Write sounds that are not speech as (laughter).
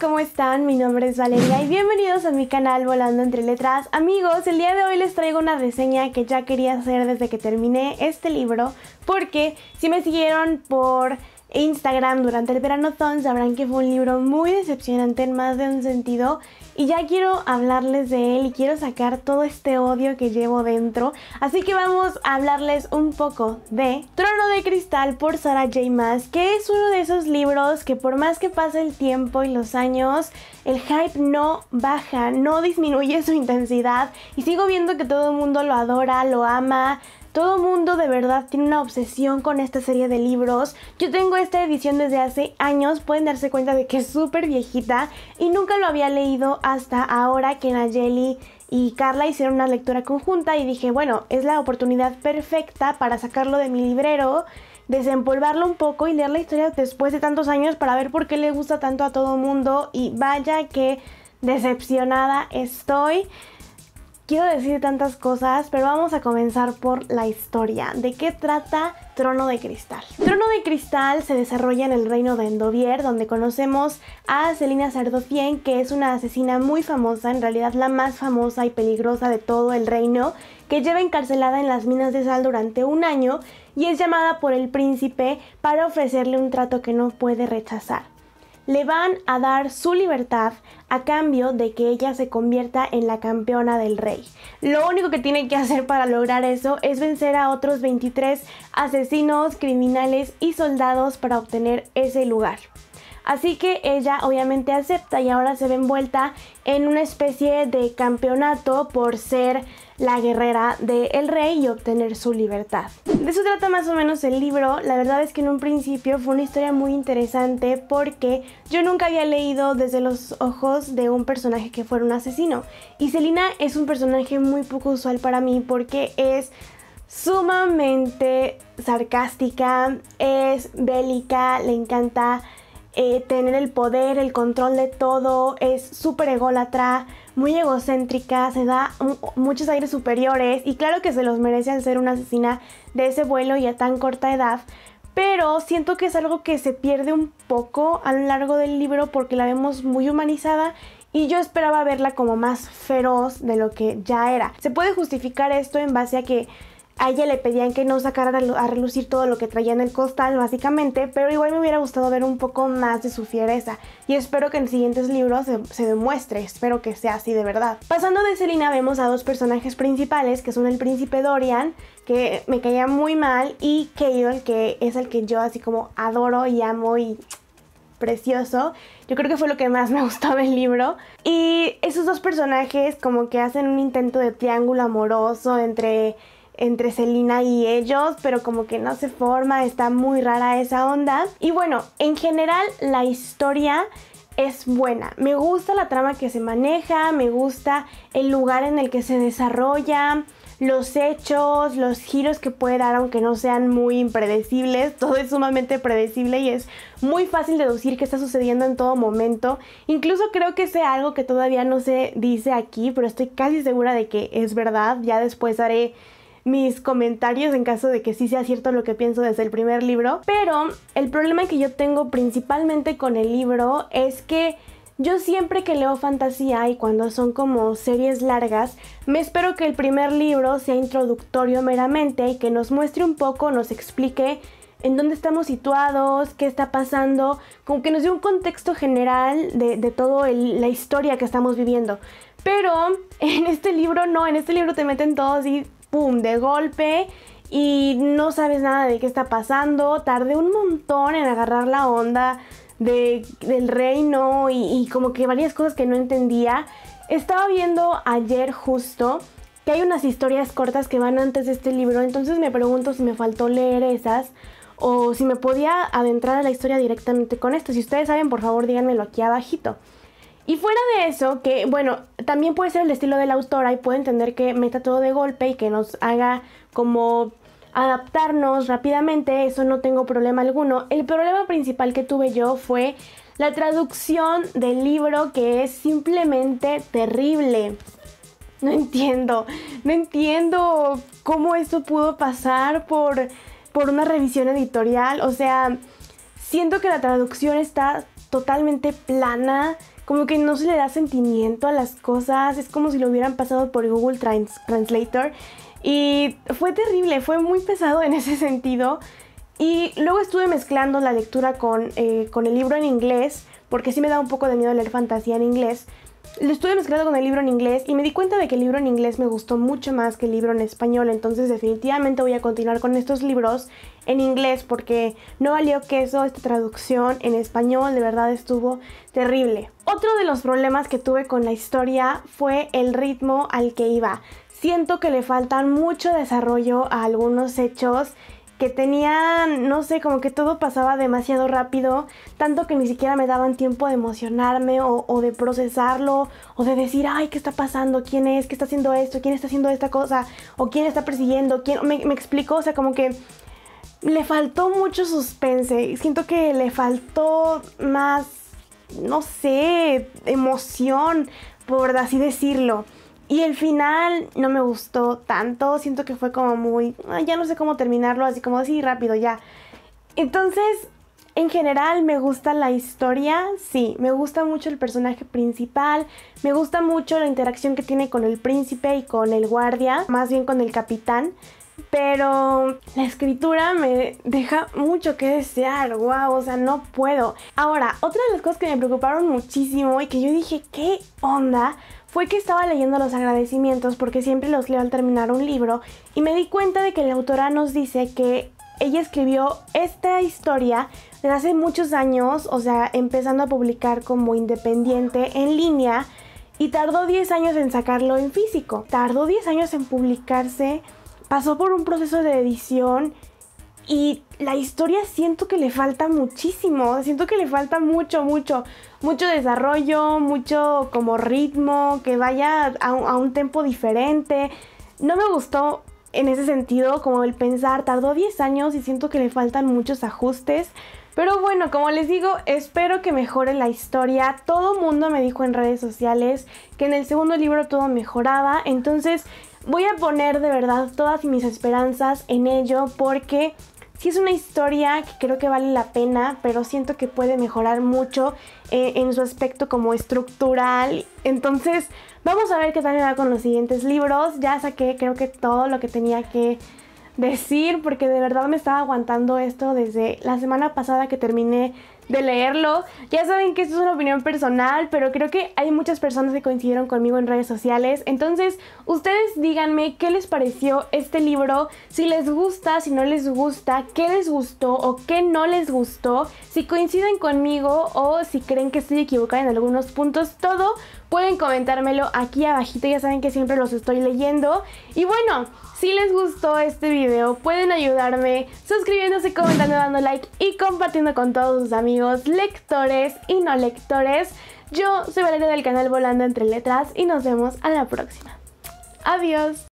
¿cómo están? Mi nombre es Valeria y bienvenidos a mi canal Volando entre Letras. Amigos, el día de hoy les traigo una reseña que ya quería hacer desde que terminé este libro porque si me siguieron por Instagram durante el verano son sabrán que fue un libro muy decepcionante en más de un sentido y ya quiero hablarles de él y quiero sacar todo este odio que llevo dentro. Así que vamos a hablarles un poco de Trono de Cristal por Sarah J. Maas, que es uno de esos libros que por más que pase el tiempo y los años, el hype no baja, no disminuye su intensidad y sigo viendo que todo el mundo lo adora, lo ama, todo mundo de verdad tiene una obsesión con esta serie de libros. Yo tengo esta edición desde hace años, pueden darse cuenta de que es súper viejita y nunca lo había leído hasta ahora que Nayeli y Carla hicieron una lectura conjunta y dije, bueno, es la oportunidad perfecta para sacarlo de mi librero, desempolvarlo un poco y leer la historia después de tantos años para ver por qué le gusta tanto a todo mundo y vaya que decepcionada estoy. Quiero decir tantas cosas, pero vamos a comenzar por la historia. ¿De qué trata Trono de Cristal? Trono de Cristal se desarrolla en el reino de Endovier, donde conocemos a Celina Sardofien, que es una asesina muy famosa, en realidad la más famosa y peligrosa de todo el reino, que lleva encarcelada en las minas de sal durante un año y es llamada por el príncipe para ofrecerle un trato que no puede rechazar le van a dar su libertad a cambio de que ella se convierta en la campeona del rey. Lo único que tiene que hacer para lograr eso es vencer a otros 23 asesinos, criminales y soldados para obtener ese lugar. Así que ella obviamente acepta y ahora se ve envuelta en una especie de campeonato por ser la guerrera del rey y obtener su libertad. De eso trata más o menos el libro. La verdad es que en un principio fue una historia muy interesante porque yo nunca había leído desde los ojos de un personaje que fuera un asesino. Y Selina es un personaje muy poco usual para mí porque es sumamente sarcástica, es bélica, le encanta eh, tener el poder, el control de todo, es súper ególatra, muy egocéntrica, se da muchos aires superiores y claro que se los merece al ser una asesina de ese vuelo y a tan corta edad, pero siento que es algo que se pierde un poco a lo largo del libro porque la vemos muy humanizada y yo esperaba verla como más feroz de lo que ya era. Se puede justificar esto en base a que a ella le pedían que no sacara a relucir todo lo que traía en el costal, básicamente, pero igual me hubiera gustado ver un poco más de su fiereza, y espero que en siguientes libros se, demuestre, espero que sea así de verdad. Pasando de Selina vemos a dos personajes principales, que son el príncipe Dorian, que me caía muy mal, y Cale, que es el que yo así como adoro y amo y precioso. Yo creo que fue lo que más me (laughs) gustó del libro. Y esos dos personajes como que hacen un intento de triángulo amoroso entre entre Selina y ellos, pero como que no se forma, está muy rara esa onda. Y bueno, en general la historia es buena. Me gusta la trama que se maneja, me gusta el lugar en el que se desarrolla, los hechos, los giros que puede dar, aunque no sean muy impredecibles. (laughs) Todo es sumamente predecible y es muy fácil deducir qué está sucediendo en todo momento. Incluso creo que sea algo que todavía no se dice aquí, pero estoy casi segura de que es verdad. Ya después haré mis comentarios en caso de que sí sea cierto lo que pienso desde el primer libro. Pero el problema que yo tengo principalmente con el libro es que yo siempre que leo fantasía y cuando son como series largas, me espero que el primer libro sea introductorio meramente y que nos muestre un poco, nos explique en dónde estamos situados, qué está pasando, como que nos dé un contexto general de, de toda la historia que estamos viviendo. Pero en este libro no, en este libro te meten todos y ¡pum!, de golpe y no sabes nada de qué está pasando. Tardé un montón en agarrar la onda del reino y, y como que varias cosas que no entendía. Estaba viendo ayer justo que hay unas historias cortas que van antes de este libro, entonces me pregunto si me faltó leer esas o si me podía adentrar a la historia directamente con esto. Si ustedes saben, por favor díganmelo aquí abajito. Y fuera de eso, que bueno, también puede ser el estilo de la autora y puede entender que meta todo de golpe y que nos haga como adaptarnos rápidamente, eso no tengo problema alguno. El problema principal que tuve yo fue la traducción del libro que es simplemente terrible. No entiendo, no entiendo cómo eso pudo pasar por, por una revisión editorial. O sea, siento que la traducción está totalmente plana, como que no se le da sentimiento a las cosas, es como si lo hubieran pasado por Google Translator y fue terrible, fue muy pesado en ese (laughs) sentido. Y luego estuve mezclando la lectura con, eh, con el libro en inglés, porque sí me da un poco de miedo leer fantasía en inglés, lo estuve mezclado con el libro en inglés y me di cuenta de que el libro en inglés me gustó mucho más que el libro en español, entonces definitivamente voy a continuar con estos libros en inglés porque no valió queso esta traducción en español, de verdad estuvo terrible. Otro de los problemas que tuve con la historia fue el ritmo al que iba. Siento que le faltan mucho desarrollo a algunos hechos que tenían, no sé, como que todo pasaba demasiado rápido, tanto que ni siquiera me daban tiempo de emocionarme o, de procesarlo, o de decir, ay, ¿qué está pasando? ¿Quién es? ¿Qué está haciendo esto? ¿Quién está haciendo esta cosa? ¿O quién está persiguiendo? ¿Quién? Me, me explico, o sea, como que le faltó mucho suspense, siento que le faltó más, no sé, emoción, por así decirlo. Y el final no me gustó tanto, siento que fue como muy, ya no sé cómo terminarlo, así como así rápido ya. Entonces, en general me gusta la historia, sí, me gusta mucho el personaje principal, me gusta mucho la interacción que tiene con el príncipe y con el guardia, más bien con el capitán, pero la escritura me deja mucho que desear, wow, o sea, no puedo. Ahora, otra de las cosas que me preocuparon muchísimo y que yo dije, ¿qué onda? fue que estaba leyendo los agradecimientos porque siempre los leo al terminar un libro y me di cuenta de que la autora nos dice que ella escribió esta historia desde hace muchos años, o sea, empezando a publicar como independiente en línea y tardó 10 años en sacarlo en físico. Tardó 10 años en publicarse, pasó por un proceso de edición y la historia siento que le falta muchísimo, siento que le falta mucho, mucho, mucho desarrollo, mucho como ritmo, que vaya a, un tempo diferente. No me gustó en ese sentido como el pensar, tardó 10 años y siento que le faltan muchos ajustes. Pero bueno, como les digo, espero que mejore la historia. Todo mundo me dijo en redes sociales que en el segundo libro todo mejoraba. Entonces voy a poner de verdad todas mis esperanzas en ello porque sí es una historia que creo que vale la pena, pero siento que puede mejorar mucho eh, en su aspecto como estructural. Entonces, vamos a ver qué tal me va con los siguientes libros. Ya saqué creo que todo lo que tenía que decir porque de verdad me estaba aguantando esto desde la semana pasada que terminé de leerlo. Ya saben que esto es una opinión personal, pero creo que hay muchas personas que coincidieron conmigo en redes sociales. Entonces, ustedes díganme qué les pareció este libro, si les gusta, si no les gusta, qué les gustó o qué no les gustó, si coinciden conmigo o si creen que estoy equivocada en algunos puntos, todo pueden comentármelo aquí abajito, ya saben que siempre los estoy leyendo. Y bueno, si les gustó este video, pueden ayudarme suscribiéndose, comentando, dando like y compartiendo con todos sus amigos, lectores y no lectores. Yo soy Valeria del canal Volando entre Letras y nos vemos a la próxima. Adiós.